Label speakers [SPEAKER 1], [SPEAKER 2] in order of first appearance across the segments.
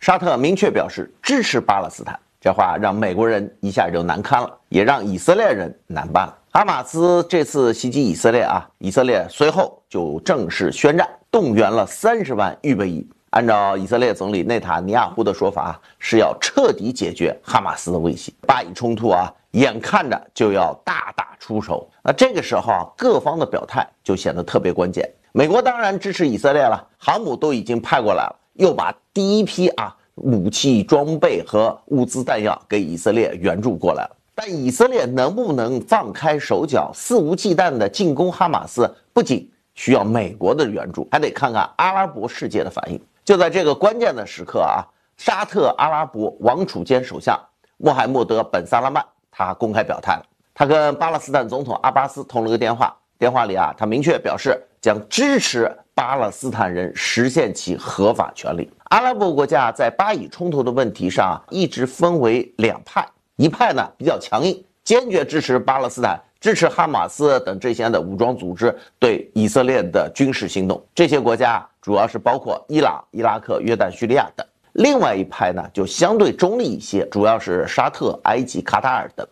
[SPEAKER 1] 沙特明确表示支持巴勒斯坦，这话让美国人一下就难堪了，也让以色列人难办了。哈马斯这次袭击以色列啊，以色列随后就正式宣战，动员了三十万预备役。按照以色列总理内塔尼亚胡的说法啊，是要彻底解决哈马斯的威胁。巴以冲突啊，眼看着就要大打出手，那这个时候啊，各方的表态就显得特别关键。美国当然支持以色列了，航母都已经派过来了，又把。第一批啊武器装备和物资弹药给以色列援助过来了，但以色列能不能放开手脚、肆无忌惮地进攻哈马斯，不仅需要美国的援助，还得看看阿拉伯世界的反应。就在这个关键的时刻啊，沙特阿拉伯王储兼首相穆罕默德·本·萨拉曼他公开表态了，他跟巴勒斯坦总统阿巴斯通了个电话，电话里啊，他明确表示将支持。巴勒斯坦人实现其合法权利。阿拉伯国家在巴以冲突的问题上一直分为两派，一派呢比较强硬，坚决支持巴勒斯坦、支持哈马斯等这些的武装组织对以色列的军事行动。这些国家主要是包括伊朗、伊拉克、约旦、叙利亚等。另外一派呢就相对中立一些，主要是沙特、埃及、卡塔尔等。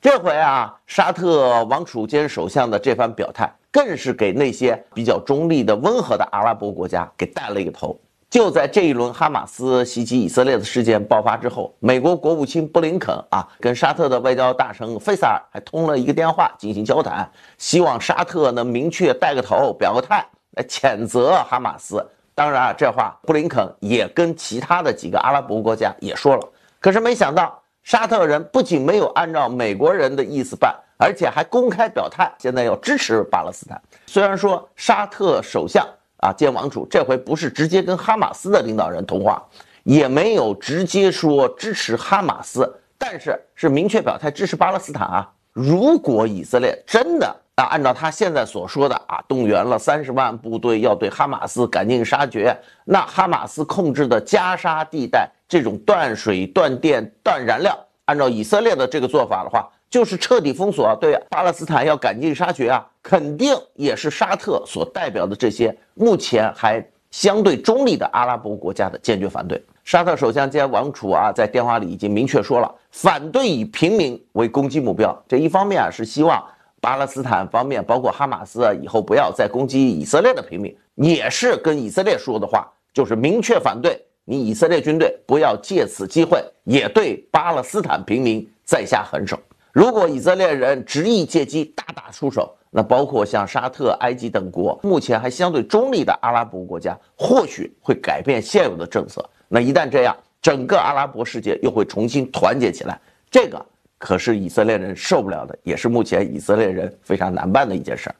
[SPEAKER 1] 这回啊，沙特王储兼首相的这番表态。更是给那些比较中立的、温和的阿拉伯国家给带了一个头。就在这一轮哈马斯袭击以色列的事件爆发之后，美国国务卿布林肯啊，跟沙特的外交大臣费萨尔还通了一个电话进行交谈，希望沙特能明确带个头、表个态，来谴责哈马斯。当然啊，这话布林肯也跟其他的几个阿拉伯国家也说了。可是没想到，沙特人不仅没有按照美国人的意思办。而且还公开表态，现在要支持巴勒斯坦。虽然说沙特首相啊兼王储这回不是直接跟哈马斯的领导人通话，也没有直接说支持哈马斯，但是是明确表态支持巴勒斯坦啊。如果以色列真的啊按照他现在所说的啊动员了三十万部队要对哈马斯赶尽杀绝，那哈马斯控制的加沙地带这种断水、断电、断燃料，按照以色列的这个做法的话，就是彻底封锁，对巴勒斯坦要赶尽杀绝啊！肯定也是沙特所代表的这些目前还相对中立的阿拉伯国家的坚决反对。沙特首相兼王储啊，在电话里已经明确说了，反对以平民为攻击目标。这一方面啊是希望巴勒斯坦方面，包括哈马斯啊，以后不要再攻击以色列的平民，也是跟以色列说的话，就是明确反对你以色列军队不要借此机会也对巴勒斯坦平民再下狠手。如果以色列人执意借机大打出手，那包括像沙特、埃及等国目前还相对中立的阿拉伯国家，或许会改变现有的政策。那一旦这样，整个阿拉伯世界又会重新团结起来。这个可是以色列人受不了的，也是目前以色列人非常难办的一件事儿。